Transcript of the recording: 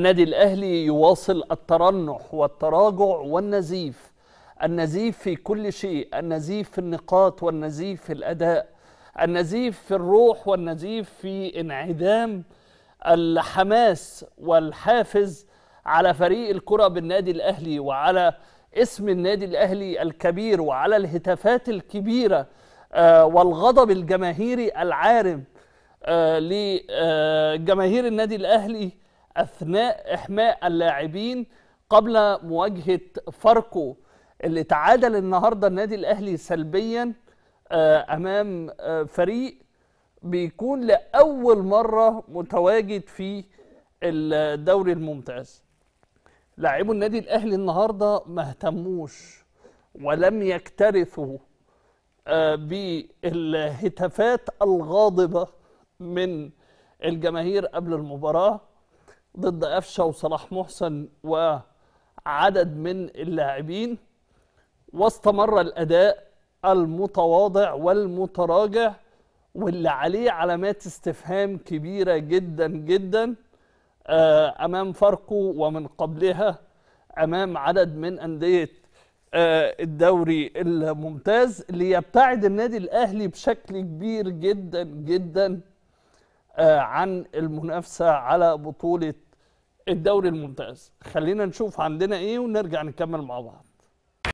النادي الاهلي يواصل الترنح والتراجع والنزيف النزيف في كل شيء النزيف في النقاط والنزيف في الاداء النزيف في الروح والنزيف في انعدام الحماس والحافز على فريق الكره بالنادي الاهلي وعلى اسم النادي الاهلي الكبير وعلى الهتافات الكبيره آه، والغضب الجماهيري العارم آه، لجماهير النادي الاهلي اثناء احماء اللاعبين قبل مواجهه فاركو اللي تعادل النهارده النادي الاهلي سلبيا آه، امام آه، فريق بيكون لاول مره متواجد في الدوري الممتاز لاعبو النادي الاهلي النهارده ما اهتموش ولم يكترثوا آه، بالهتافات الغاضبه من الجماهير قبل المباراه ضد قفشه وصلاح محسن وعدد من اللاعبين واستمر الاداء المتواضع والمتراجع واللي عليه علامات استفهام كبيره جدا جدا آه، امام فاركو ومن قبلها امام عدد من انديه آه، الدوري الممتاز اللي يبتعد النادي الاهلي بشكل كبير جدا جدا آه، عن المنافسه على بطوله الدوري الممتاز خلينا نشوف عندنا ايه ونرجع نكمل مع بعض